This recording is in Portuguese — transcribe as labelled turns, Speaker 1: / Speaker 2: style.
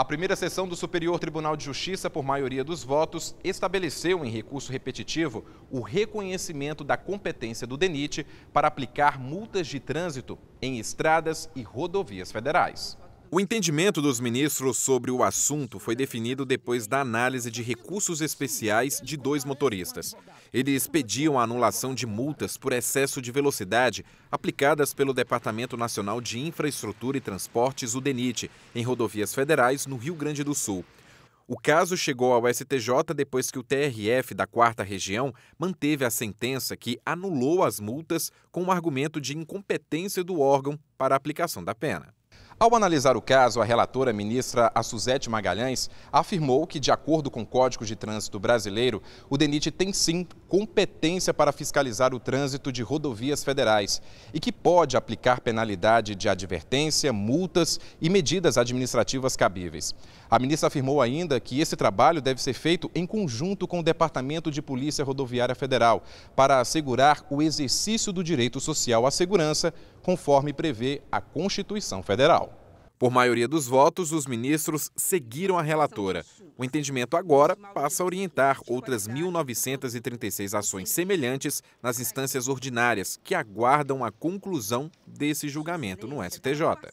Speaker 1: A primeira sessão do Superior Tribunal de Justiça, por maioria dos votos, estabeleceu em recurso repetitivo o reconhecimento da competência do DENIT para aplicar multas de trânsito em estradas e rodovias federais. O entendimento dos ministros sobre o assunto foi definido depois da análise de recursos especiais de dois motoristas. Eles pediam a anulação de multas por excesso de velocidade aplicadas pelo Departamento Nacional de Infraestrutura e Transportes, o DENIT, em rodovias federais no Rio Grande do Sul. O caso chegou ao STJ depois que o TRF da Quarta Região manteve a sentença que anulou as multas com o argumento de incompetência do órgão para a aplicação da pena. Ao analisar o caso, a relatora ministra Suzete Magalhães afirmou que, de acordo com o Código de Trânsito Brasileiro, o DENIT tem sim competência para fiscalizar o trânsito de rodovias federais e que pode aplicar penalidade de advertência, multas e medidas administrativas cabíveis. A ministra afirmou ainda que esse trabalho deve ser feito em conjunto com o Departamento de Polícia Rodoviária Federal para assegurar o exercício do direito social à segurança, conforme prevê a Constituição Federal. Por maioria dos votos, os ministros seguiram a relatora. O entendimento agora passa a orientar outras 1.936 ações semelhantes nas instâncias ordinárias, que aguardam a conclusão desse julgamento no STJ.